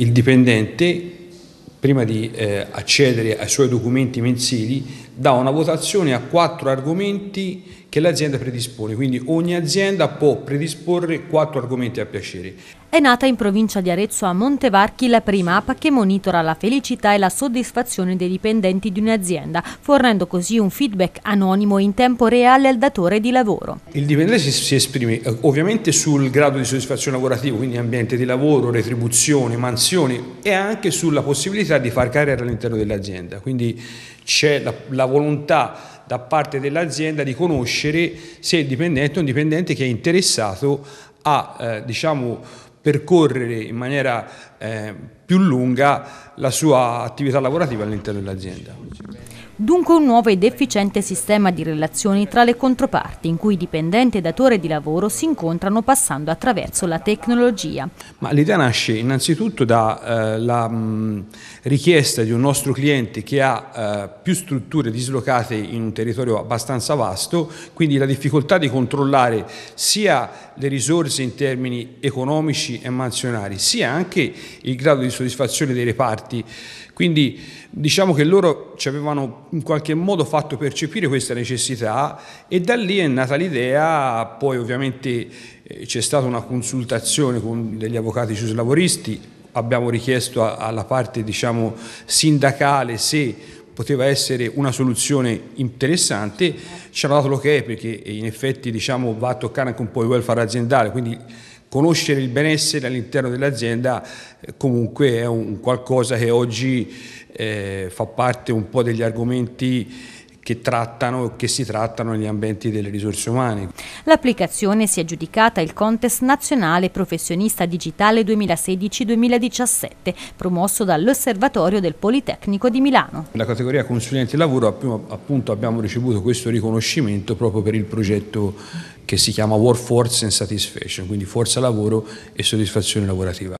il dipendente prima di eh, accedere ai suoi documenti mensili, dà una votazione a quattro argomenti che l'azienda predispone, quindi ogni azienda può predisporre quattro argomenti a piacere. È nata in provincia di Arezzo a Montevarchi la prima app che monitora la felicità e la soddisfazione dei dipendenti di un'azienda, fornendo così un feedback anonimo in tempo reale al datore di lavoro. Il dipendente si esprime eh, ovviamente sul grado di soddisfazione lavorativo, quindi ambiente di lavoro, retribuzione, mansioni e anche sulla possibilità di far carriera all'interno dell'azienda. Quindi c'è la, la volontà da parte dell'azienda di conoscere se il dipendente è un dipendente che è interessato a eh, diciamo, percorrere in maniera eh, più lunga la sua attività lavorativa all'interno dell'azienda. Dunque un nuovo ed efficiente sistema di relazioni tra le controparti in cui dipendente e datore di lavoro si incontrano passando attraverso la tecnologia. l'idea nasce innanzitutto dalla eh, mm, richiesta di un nostro cliente che ha eh, più strutture dislocate in un territorio abbastanza vasto, quindi la difficoltà di controllare sia le risorse in termini economici e mansionari, sia anche il grado di soddisfazione dei reparti. Quindi diciamo che loro ci avevano in qualche modo fatto percepire questa necessità e da lì è nata l'idea, poi ovviamente eh, c'è stata una consultazione con degli avvocati giuslavoristi, abbiamo richiesto alla parte diciamo, sindacale se poteva essere una soluzione interessante, ci hanno dato l'ok perché eh, in effetti diciamo, va a toccare anche un po' il welfare aziendale, quindi conoscere il benessere all'interno dell'azienda eh, comunque è un qualcosa che oggi eh, fa parte un po' degli argomenti che trattano che si trattano negli ambienti delle risorse umane. L'applicazione si è giudicata il contest nazionale professionista digitale 2016-2017 promosso dall'Osservatorio del Politecnico di Milano. La categoria consulente lavoro appunto abbiamo ricevuto questo riconoscimento proprio per il progetto che si chiama Workforce and Satisfaction, quindi forza lavoro e soddisfazione lavorativa.